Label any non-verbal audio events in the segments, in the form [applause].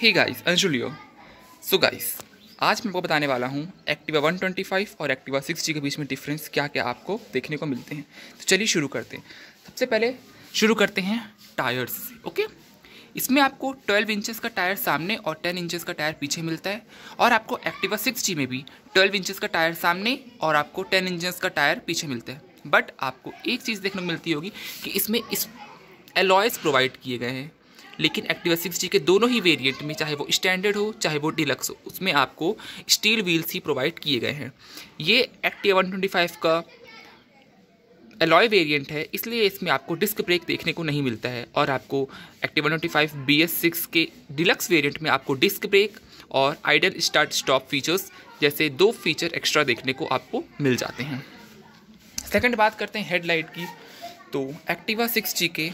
ही guys Anshu Leo so guys आज मैं आपको बताने वाला हूँ एक्टिवा 125 और एक्टिवा 6G के बीच में डिफरेंस क्या क्या आपको देखने को मिलते हैं तो चलिए शुरू करते हैं सबसे पहले शुरू करते हैं टायर्स से ओके इसमें आपको 12 इंचेस का टायर सामने और 10 इंचेस का टायर पीछे मिलता है और आपको एक्टिवा 6G में भी 12 इंचेस का टायर सामने और आपको 10 इंचेस का टायर पीछे मिलता है बट आपको एक चीज़ देखने को मिलती होगी कि इसमें इस एलॉयस प्रोवाइड किए गए हैं लेकिन एक्टिवा सिक्स के दोनों ही वेरिएंट में चाहे वो स्टैंडर्ड हो चाहे वो डिलक्स हो उसमें आपको स्टील व्हील्स ही प्रोवाइड किए गए हैं ये एक्टिवा वन का एलॉय वेरिएंट है इसलिए इसमें आपको डिस्क ब्रेक देखने को नहीं मिलता है और आपको Activa one five B S six के डिलक्स वेरिएंट में आपको डिस्क ब्रेक और आइडल स्टार्ट स्टॉप फीचर्स जैसे दो फीचर एक्स्ट्रा देखने को आपको मिल जाते हैं सेकंड बात करते हैं हेडलाइट की तो एक्टिवा सिक्स जी के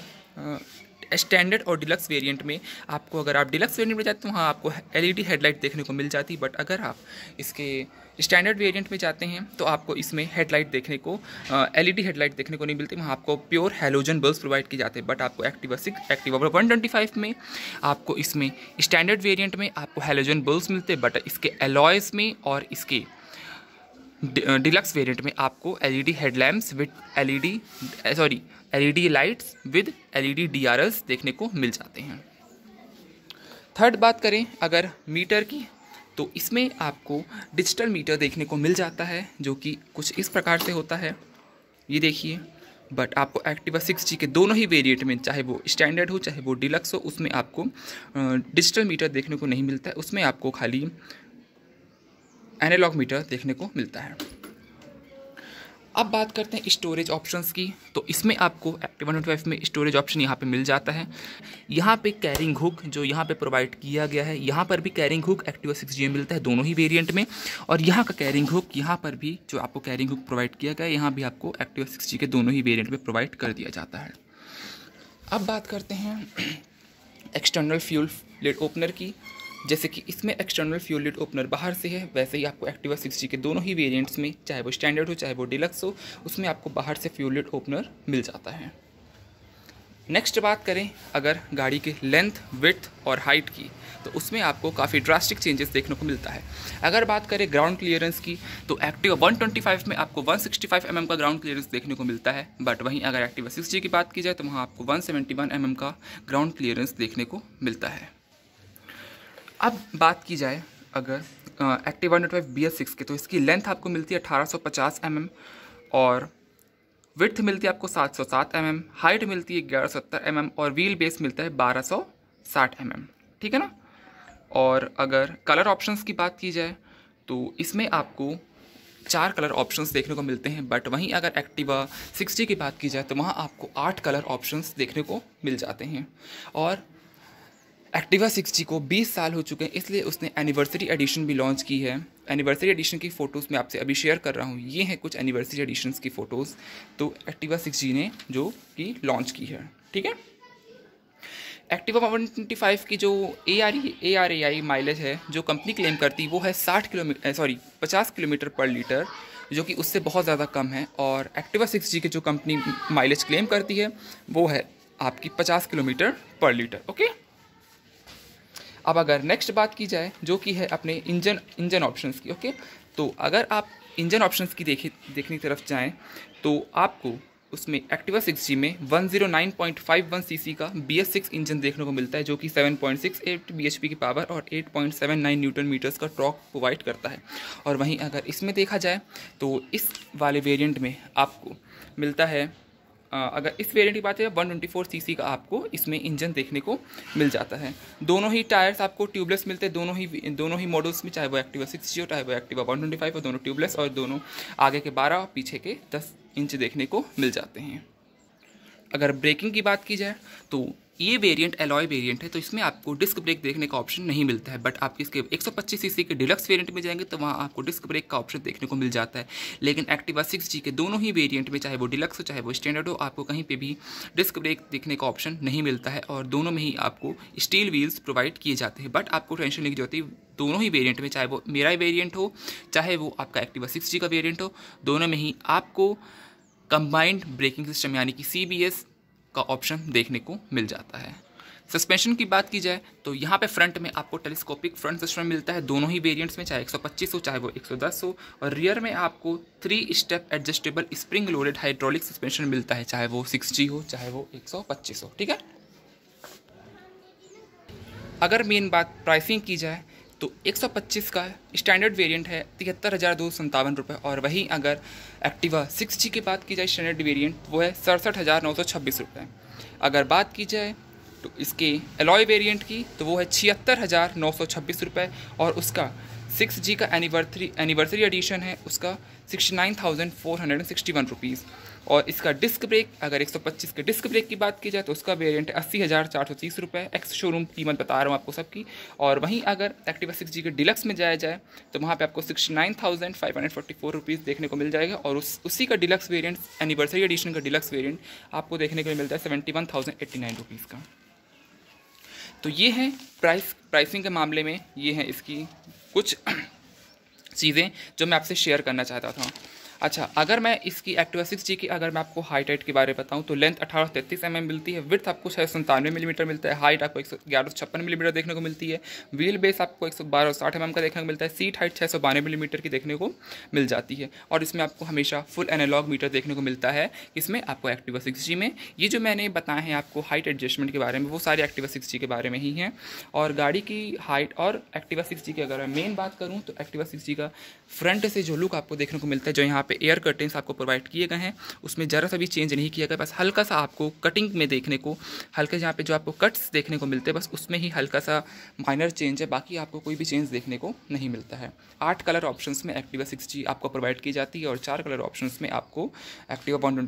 स्टैंडर्ड और डिलक्स वेरिएंट में आपको अगर आप डिलक्स वेरिएंट में जाते हैं तो वहाँ आपको एलईडी हेडलाइट e देखने को मिल जाती है बट अगर आप इसके स्टैंडर्ड वेरिएंट में जाते हैं तो आपको इसमें हेडलाइट देखने को एलईडी हेडलाइट e देखने को नहीं मिलती वहाँ आपको प्योर हेलोजन बल्ब प्रोवाइड किए जाते हैं बट आपको Activa six Activa one twenty five में आपको इसमें स्टैंडर्ड वेरियंट में आपको हेलोजन बल्ब मिलते हैं बट इसके एलॉयज़ में और इसके डिलक्स वेरिएंट में आपको LED headlamps with LED sorry LED lights with LED DRLs देखने को मिल जाते हैं थर्ड बात करें अगर मीटर की तो इसमें आपको डिजिटल मीटर देखने को मिल जाता है जो कि कुछ इस प्रकार से होता है ये देखिए बट आपको एक्टिवा सिक्स जी के दोनों ही वेरिएंट में चाहे वो स्टैंडर्ड हो चाहे वो डिलक्स हो उसमें आपको डिजिटल मीटर देखने को नहीं मिलता है उसमें आपको खाली एनालॉग मीटर देखने को मिलता है अब बात करते हैं स्टोरेज ऑप्शंस की तो इसमें आपको एक्टिव वन में स्टोरेज ऑप्शन यहाँ पे मिल जाता है यहाँ पे कैरिंग हुक जो यहाँ पे प्रोवाइड किया गया है यहाँ पर भी carrying hook Activa six G मिलता है दोनों ही वेरिएंट में और यहाँ का कैरिंग हुक यहाँ पर भी जो आपको कैरिंग हुक प्रोवाइड किया गया है यहाँ भी आपको एक्टिवा सिक्स के दोनों ही वेरियंट में प्रोवाइड कर दिया जाता है अब बात करते हैं एक्सटर्नल फ्यूल लेड ओपनर की जैसे कि इसमें एक्सटर्नल फ्यूल लिट ओपनर बाहर से है वैसे ही आपको एक्टिवा सिक्सटी के दोनों ही वेरिएंट्स में चाहे वो स्टैंडर्ड हो चाहे वो डिलक्स हो उसमें आपको बाहर से फ्यूल लिट ओपनर मिल जाता है नेक्स्ट बात करें अगर गाड़ी के लेंथ विथ और हाइट की तो उसमें आपको काफ़ी ड्रास्टिक चेंजेस देखने को मिलता है अगर बात करें ग्राउंड क्लियरेंस की तो एक्टिवा 125 में आपको 165 सिक्सटी mm का ग्राउंड क्लियरेंस देखने को मिलता है बट वहीं अगर एक्टिवा 60 की बात की जाए तो वहाँ आपको 171 सेवेंटी mm का ग्राउंड क्लियरेंस देखने को मिलता है अब बात की जाए अगर Activa one five B S six की तो इसकी लेंथ आपको मिलती है अठारह सौ पचास एम एम और विथ मिलती है आपको सात सौ सात एम एम हाइट मिलती है ग्यारह सौ सत्तर एम एम और व्हील बेस मिलता है बारह सौ साठ एम एम ठीक है ना और अगर कलर ऑप्शंस की बात की जाए तो इसमें आपको चार कलर ऑप्शंस देखने को मिलते हैं बट वहीं अगर एक्टिवा 60 की बात की जाए तो वहाँ आपको आठ कलर ऑप्शंस देखने को मिल जाते हैं और एक्टिवा 60 को 20 साल हो चुके हैं इसलिए उसने एनिवर्सरी एडिशन भी लॉन्च की है एनिवर्सरी एडिशन की फ़ोटोज़ मैं आपसे अभी शेयर कर रहा हूँ ये हैं कुछ एनिवर्सरी एडिशन की फ़ोटोज़ तो एक्टिवा 60 ने जो कि लॉन्च की है ठीक है एक्टिवा 125 की जो A R A R A I mileage है जो कंपनी क्लेम करती वो है 60 kilometre sorry 50 kilometre per litre जो कि उससे बहुत ज़्यादा कम है और एक्टिवा जी की जो कंपनी माइलेज क्लेम करती है वो है आपकी 50 किलोमीटर पर लीटर ओके अब अगर नेक्स्ट बात की जाए जो कि है अपने इंजन इंजन ऑप्शंस की ओके तो अगर आप इंजन ऑप्शंस की देखे देखने की तरफ जाएँ तो आपको उसमें एक्टिवा सिक्स जी में one zero nine point five one C C का बी एस सिक्स इंजन देखने को मिलता है जो कि seven point six eight B H P की पावर और eight point seven nine newton metres का ट्रॉक प्रोवाइड करता है और वहीं अगर इसमें देखा जाए तो इस वाले वेरिएंट में आपको मिलता है अगर इस वेरिएंट की बात है वन ट्वेंटी फोर सी का आपको इसमें इंजन देखने को मिल जाता है दोनों ही टायर्स आपको ट्यूबलेस मिलते हैं दोनों ही दोनों ही मॉडल्स में चाहे वो एक्टिवा सिक्स हो चाहे वो एक्टिवा वन ट्वेंटी फाइव और दोनों ट्यूबलेस और दोनों आगे के बारह पीछे के दस इंच देखने को मिल जाते हैं अगर ब्रेकिंग की बात की जाए तो ये वेरिएंट एलॉय वेरिएंट है तो इसमें आपको डिस्क ब्रेक देखने का ऑप्शन नहीं मिलता है बट आप इसके 125 सीसी के डिलक्स वेरिएंट में जाएंगे तो वहाँ आपको डिस्क ब्रेक का ऑप्शन देखने को मिल जाता है लेकिन एक्टिवा 6G के दोनों ही वेरिएंट में चाहे वो डिलक्स हो चाहे वो स्टैंडर्ड हो आपको कहीं पर भी डिस्क ब्रेक देखने का ऑप्शन नहीं मिलता है और दोनों में ही आपको स्टील व्हील्स प्रोवाइड किए जाते हैं बट आपको टेंशन लेनी होती है दोनों ही वेरिएंट में चाहे वो मेरा वेरिएंट हो चाहे वो आपका एक्टिवा सिक्स का वेरिएंट हो दोनों में ही आपको कंबाइंड ब्रेकिंग सिस्टम यानी कि सी का ऑप्शन देखने को मिल जाता है सस्पेंशन की बात की जाए तो यहाँ पे फ्रंट में आपको टेलीस्कोपिक फ्रंट सिस्टम मिलता है दोनों ही वेरिएंट्स में चाहे 125 हो चाहे वो 110 हो और रियर में आपको three step adjustable spring loaded hydraulic suspension मिलता है चाहे वो 60 हो चाहे वो 125 हो ठीक है अगर मेन बात प्राइसिंग की जाए तो 125 का स्टैंडर्ड वेरिएंट है तिहत्तर हज़ार दो संतावन रुपये और वहीं अगर एक्टिवा सिक्स जी की बात की जाए स्टैंडर्ड वेरिएंट वो है सड़सठ हज़ार नौ सौ छब्बीस रुपये अगर बात की जाए तो इसके एलॉय वेरिएंट की तो वो है छिहत्तर हज़ार नौ सौ छब्बीस रुपये और उसका सिक्स जी का एनिवर्सरी एनिवर्सरी एडिशन है उसका sixty nine thousand four hundred and sixty one rupees और इसका डिस्क ब्रेक अगर एक सौ पच्चीस के डिस्क ब्रेक की बात की जाए तो उसका वेरियंट अस्सी हज़ार चार सौ तीस रुपये एक्स शोरूम कीमत बता रहा हूँ आपको सबकी और वहीं अगर एक्टिवा सिक्स जी के डिलक्स में जाया जाए तो वहाँ पर आपको sixty nine thousand five hundred forty four rupees देखने को मिल जाएगा और उस उसी का डिलक्स वेरियंट एनिवर्सरी एडिशन का डिलक्स वेरियंट आपको देखने को मिलता है seventy one thousand eighty nine rupees का तो ये है प्राइस प्राइसिंग के मामले में ये है इसकी कुछ [clears throat] चीज़ें जो मैं आपसे शेयर करना चाहता था अच्छा अगर मैं इसकी एक्टिवा सिक्स जी की अगर मैं आपको हाइट हाइट के बारे में बताऊँ तो लेंथ अठारह तैंतीस एम mm मिलती है विथ आपको छः सौ मिलीमीटर मिलता है हाइट आपको एक सौ ग्यारह सौ छप्पन मिलीमीटर देखने को मिलती है व्हील बेस आपको एक सौ बारह साठ एम mm का देखने को मिलता है सीट हाइट छः सौ बानवे मिलीमीटर की देखने को मिल जाती है और इसमें आपको हमेशा फुल एनालॉग मीटर देखने को मिलता है इसमें आपको एक्टिवा सिक्स जी में ये जो मैंने बताए हैं आपको हाइट एडजस्टमेंट के बारे में वो सारे एक्टिवा सिक्स जी के बारे में ही हैं और गाड़ी की हाइट और एक्टिवा सिक्स जी की अगर मैं मेन बात करूँ तो एक्टिवा सिक्स जी का फ्रंट से जो लुक आपको देखने को मिलता है जो यहाँ पे एयर कर्टेंस आपको प्रोवाइड किए गए हैं उसमें ज़रा सा भी चेंज नहीं किया गया बस हल्का सा आपको कटिंग में देखने को हल्के जहाँ पे जो आपको कट्स देखने को मिलते हैं बस उसमें ही हल्का सा माइनर चेंज है बाकी आपको कोई भी चेंज देखने को नहीं मिलता है आठ कलर ऑप्शन में एक्टिवा सिक्स आपको प्रोवाइड की जाती है और चार कलर ऑप्शन में आपको एक्टिवा वन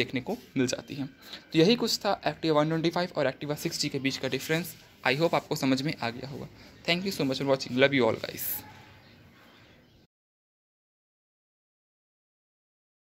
देखने को मिल जाती है तो यही कुछ था एक्टिवा वन और एक्टिवा सिक्स के बीच का डिफरेंस आई होप आपको समझ में आ गया होगा thank you so much for watching love you all guys